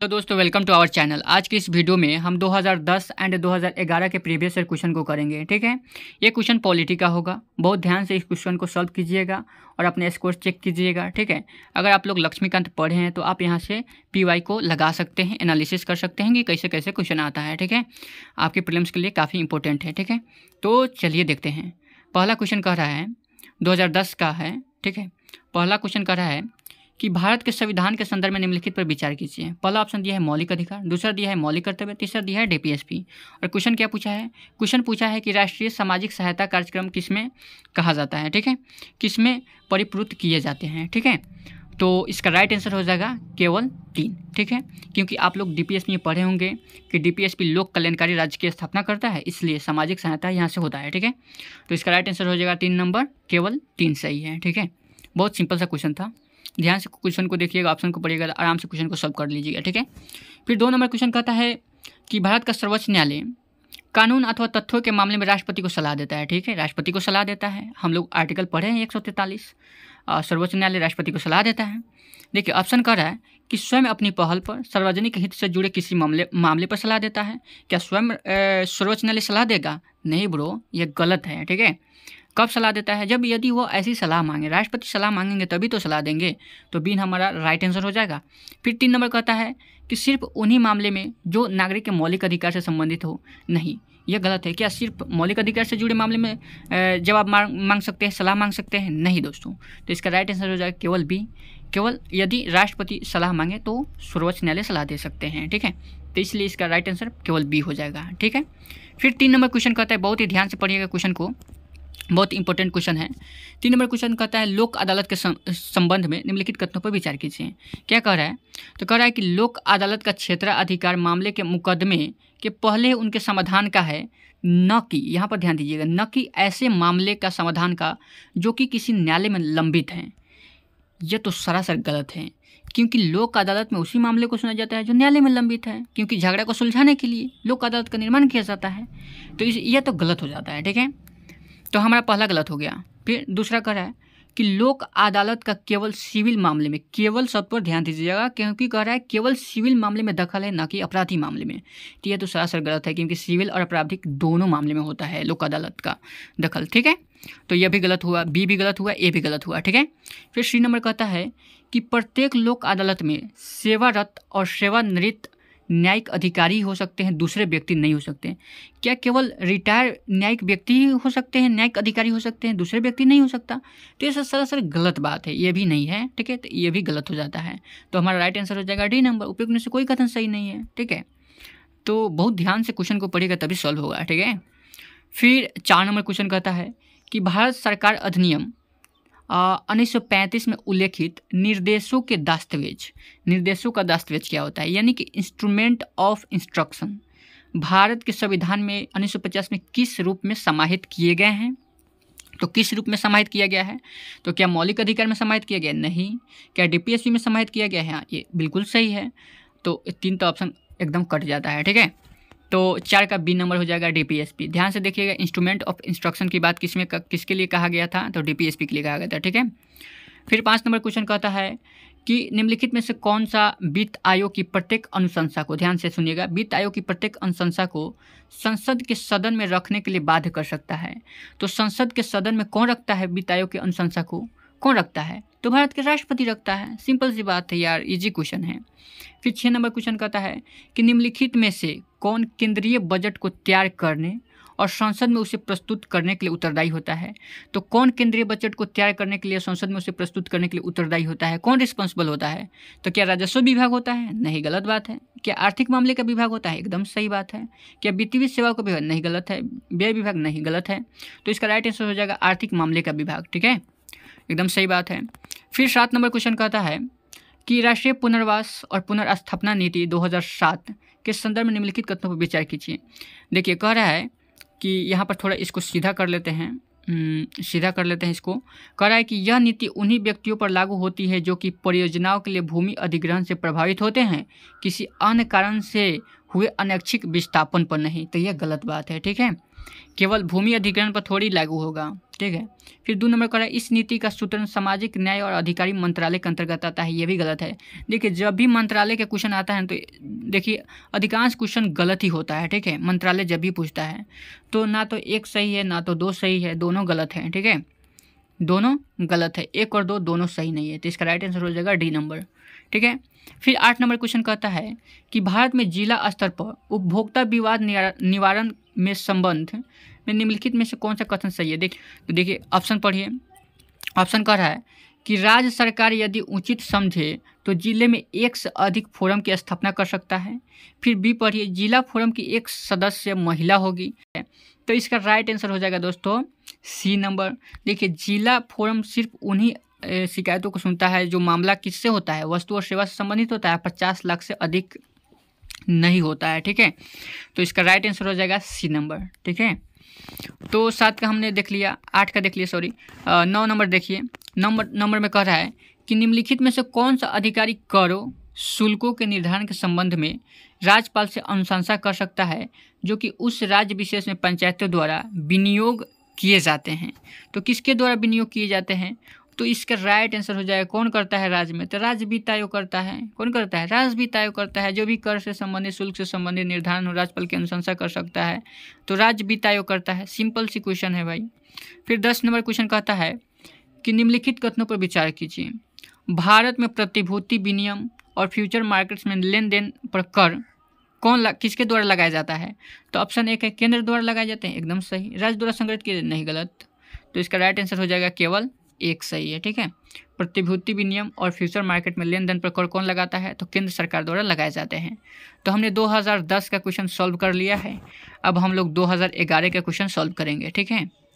तो दोस्तों welcome to our channel आज की इस वीडियो में हम 2010 एंड 2011 के प्रीवियस ईयर क्वेश्चन को करेंगे ठीक है ये क्वेश्चन पॉलिटी का होगा बहुत ध्यान से इस क्वेश्चन को सॉल्व कीजिएगा और अपने स्कोर चेक कीजिएगा ठीक है अगर आप लोग लक्ष्मीकांत पढ़े हैं तो आप यहाँ से पी को लगा सकते हैं एनालिसिस कर सकते हैं कि कैसे कैसे क्वेश्चन आता है ठीक है आपके प्रॉब्लम्स के लिए काफ़ी इंपॉर्टेंट है ठीक है तो चलिए देखते हैं पहला क्वेश्चन कह रहा है दो का है ठीक है पहला क्वेश्चन कह रहा है कि भारत के संविधान के संदर्भ में निम्नलिखित पर विचार कीजिए पहला ऑप्शन दिया है मौलिक अधिकार दूसरा दिया है मौलिक कर्तव्य तीसरा दिया है डीपीएसपी और क्वेश्चन क्या पूछा है क्वेश्चन पूछा है कि राष्ट्रीय सामाजिक सहायता कार्यक्रम किसमें कहा जाता है ठीक है किसमें परिपूर्त किए जाते हैं ठीक है तो इसका राइट आंसर हो जाएगा केवल तीन ठीक है क्योंकि आप लोग डीपीएसपी में पढ़े होंगे कि डीपीएसपी लोक कल्याणकारी राज्य की स्थापना करता है इसलिए सामाजिक सहायता यहाँ से होता है ठीक है तो इसका राइट आंसर हो जाएगा तीन नंबर केवल तीन सही है ठीक है बहुत सिंपल सा क्वेश्चन था ध्यान से क्वेश्चन को देखिएगा ऑप्शन को पढ़िएगा आराम से क्वेश्चन को सॉल्व कर लीजिएगा ठीक है फिर दो नंबर क्वेश्चन कहता है कि भारत का सर्वोच्च न्यायालय कानून अथवा तथ्यों के मामले में राष्ट्रपति को सलाह देता है ठीक है राष्ट्रपति को सलाह देता है हम लोग आर्टिकल पढ़े हैं एक सौ तैंतालीस सर्वोच्च न्यायालय राष्ट्रपति को सलाह देता है देखिए ऑप्शन कह रहा है कि स्वयं अपनी पहल पर सार्वजनिक हित से जुड़े किसी मामले मामले पर सलाह देता है क्या स्वयं सर्वोच्च न्यायालय सलाह देगा नहीं ब्रो ये गलत है ठीक है कब सलाह देता है जब यदि वो ऐसी सलाह मांगे राष्ट्रपति सलाह मांगेंगे तभी तो सलाह देंगे तो बीन हमारा राइट आंसर हो जाएगा फिर तीन नंबर कहता है कि सिर्फ उन्हीं मामले में जो नागरिक के मौलिक अधिकार से संबंधित हो नहीं यह गलत है क्या सिर्फ मौलिक अधिकार से जुड़े मामले में जवाब मांग सकते हैं सलाह मांग सकते हैं नहीं दोस्तों तो इसका राइट आंसर हो जाएगा केवल बी केवल यदि राष्ट्रपति सलाह मांगे तो सर्वोच्च न्यायालय सलाह दे सकते हैं ठीक है तो इसलिए इसका राइट आंसर केवल बी हो जाएगा ठीक है फिर तीन नंबर क्वेश्चन कहता है बहुत ही ध्यान से पढ़िएगा क्वेश्चन को बहुत इंपॉर्टेंट क्वेश्चन है तीन नंबर क्वेश्चन कहता है लोक अदालत के संबंध में निम्नलिखित कथनों पर विचार कीजिए क्या कह रहा है तो कह रहा है कि लोक अदालत का अधिकार मामले के मुकदमे के पहले उनके समाधान का है न कि यहाँ पर ध्यान दीजिएगा न कि ऐसे मामले का समाधान का जो कि किसी न्यायालय में लंबित हैं यह तो सरासर गलत है क्योंकि लोक अदालत में उसी मामले को सुना जाता है जो न्यायालय में लंबित है क्योंकि झगड़ा को सुलझाने के लिए लोक अदालत का निर्माण किया जाता है तो इस यह तो गलत हो जाता है ठीक है तो हमारा पहला गलत हो गया फिर दूसरा कह रहा है कि लोक अदालत का केवल सिविल मामले में केवल सब पर ध्यान दीजिएगा क्योंकि कह रहा है केवल सिविल मामले में दखल है ना कि अपराधी मामले में तो यह तो सरासर गलत है क्योंकि सिविल और आपराधिक दोनों मामले में होता है लोक अदालत का दखल ठीक है तो यह भी गलत हुआ बी भी गलत हुआ ए भी गलत हुआ ठीक है फिर श्री नंबर कहता है कि प्रत्येक लोक अदालत में सेवारत और सेवानिवृत्त न्यायिक अधिकारी हो सकते हैं दूसरे व्यक्ति नहीं हो सकते क्या केवल रिटायर न्यायिक व्यक्ति ही हो सकते हैं न्यायिक अधिकारी हो सकते हैं दूसरे व्यक्ति नहीं हो सकता तो ये सरासर गलत बात है ये भी नहीं है ठीक है तो ये भी गलत हो जाता है तो हमारा राइट आंसर हो जाएगा डी नंबर उपयुक्त में से कोई कथन सही नहीं है ठीक है तो बहुत ध्यान से क्वेश्चन को पढ़ेगा तभी सॉल्व होगा ठीक है फिर चार नंबर क्वेश्चन कहता है कि भारत सरकार अधिनियम उन्नीस में उल्लेखित निर्देशों के दस्तावेज निर्देशों का दस्तावेज क्या होता है यानी कि इंस्ट्रूमेंट ऑफ इंस्ट्रक्शन भारत के संविधान में 1950 में किस रूप में समाहित किए गए हैं तो किस रूप में समाहित किया गया है तो क्या मौलिक अधिकार में समाहित किया गया नहीं क्या डीपीएससी में समाहित किया गया है हाँ, ये बिल्कुल सही है तो तीन तो ऑप्शन एकदम कट जाता है ठीक है तो चार का बी नंबर हो जाएगा डीपीएसपी ध्यान से देखिएगा इंस्ट्रूमेंट ऑफ इंस्ट्रक्शन की बात किसमें किसके लिए कहा गया था तो डीपीएसपी के लिए कहा गया था ठीक है फिर पाँच नंबर क्वेश्चन कहता है कि निम्नलिखित में से कौन सा वित्त आयोग की प्रत्येक अनुशंसा को ध्यान से सुनिएगा वित्त आयोग की प्रत्येक अनुशंसा को संसद के सदन में रखने के लिए बाध्य कर सकता है तो संसद के सदन में कौन रखता है वित्त आयोग की अनुशंसा को कौन रखता है तो भारत के राष्ट्रपति रखता है सिंपल सी बात है यार इजी क्वेश्चन है फिर छः नंबर क्वेश्चन कहता है कि निम्नलिखित में से कौन केंद्रीय बजट को तैयार करने और संसद में उसे प्रस्तुत करने के लिए उत्तरदायी होता है तो कौन केंद्रीय बजट को तैयार करने के लिए संसद में उसे प्रस्तुत करने के लिए उत्तरदायी होता है कौन रिस्पॉन्सिबल होता है तो क्या राजस्व विभाग होता है नहीं गलत बात है क्या आर्थिक मामले का विभाग होता है एकदम सही बात है क्या वित्तीय सेवा का विभाग नहीं गलत है व्यय विभाग नहीं गलत है तो इसका राइट आंसर हो जाएगा आर्थिक मामले का विभाग ठीक है एकदम सही बात है फिर सात नंबर क्वेश्चन कहता है कि राष्ट्रीय पुनर्वास और पुनर्स्थापना नीति 2007 के संदर्भ में निम्नलिखित कथनों पर विचार कीजिए देखिए कह रहा है कि यहाँ पर थोड़ा इसको सीधा कर लेते हैं हम्म, सीधा कर लेते हैं इसको कह रहा है कि यह नीति उन्हीं व्यक्तियों पर लागू होती है जो कि परियोजनाओं के लिए भूमि अधिग्रहण से प्रभावित होते हैं किसी अन्य कारण से हुए अनैच्छिक विस्थापन पर नहीं तो यह गलत बात है ठीक है केवल भूमि अधिग्रहण पर थोड़ी लागू होगा ठीक है फिर दो नंबर है इस नीति का सूत्र सामाजिक न्याय और अधिकारी मंत्रालय के अंतर्गत आता है ये भी गलत है देखिए जब भी मंत्रालय के क्वेश्चन आता है तो देखिए अधिकांश क्वेश्चन गलत ही होता है ठीक है मंत्रालय जब भी पूछता है तो ना तो एक सही है ना तो दो सही है दोनों गलत हैं ठीक है दोनों गलत है एक और दो दोनों सही नहीं है तो इसका राइट आंसर हो जाएगा डी नंबर ठीक है फिर आठ नंबर क्वेश्चन कहता है कि भारत में जिला स्तर पर उपभोक्ता विवाद निवारण में संबंध में निम्नलिखित में से कौन सा कथन सही है देखिए तो देखिए ऑप्शन पढ़िए ऑप्शन कह रहा है कि राज्य सरकार यदि उचित समझे तो जिले में एक से अधिक फोरम की स्थापना कर सकता है फिर बी पढ़िए जिला फोरम की एक सदस्य महिला होगी तो इसका राइट आंसर हो जाएगा दोस्तों सी नंबर देखिए जिला फोरम सिर्फ उन्हीं शिकायतों को सुनता है जो मामला किससे होता है वस्तु और सेवा से संबंधित होता है पचास लाख से अधिक नहीं होता है ठीक है तो इसका राइट आंसर हो जाएगा सी नंबर ठीक है तो सात का हमने देख लिया आठ का देख लिया सॉरी नौ नंबर देखिए नंबर नंबर में कह रहा है कि निम्नलिखित में से कौन सा अधिकारी करो शुल्कों के निर्धारण के संबंध में राज्यपाल से अनुशंसा कर सकता है जो कि उस राज्य विशेष में पंचायतों द्वारा विनियोग किए जाते हैं तो किसके द्वारा विनियोग किए जाते हैं तो इसका राइट आंसर हो जाएगा कौन करता है राज्य में तो राज्य वित्त आयोग करता है कौन करता है राज्य वित्त आयोग करता है जो भी कर से संबंधित शुल्क से संबंधित निर्धारण हो राज्यपाल की अनुशंसा कर सकता है तो राज्य वित्त आयोग करता है सिंपल सी क्वेश्चन है भाई फिर दस नंबर क्वेश्चन कहता है कि निम्नलिखित कथनों पर विचार कीजिए भारत में प्रतिभूति विनियम और फ्यूचर मार्केट्स में लेन देन पर कर कौन किसके द्वारा लगाया जाता है तो ऑप्शन एक है केंद्र द्वारा लगाए जाते हैं एकदम सही राज्य द्वारा संगठित किए नहीं गलत तो इसका राइट आंसर हो जाएगा केवल एक सही है ठीक है प्रतिभूति विनियम और फ्यूचर मार्केट में लेन देन पर कर कौन लगाता है तो केंद्र सरकार द्वारा लगाए जाते हैं तो हमने 2010 का क्वेश्चन सॉल्व कर लिया है अब हम लोग 2011 का क्वेश्चन सॉल्व करेंगे ठीक है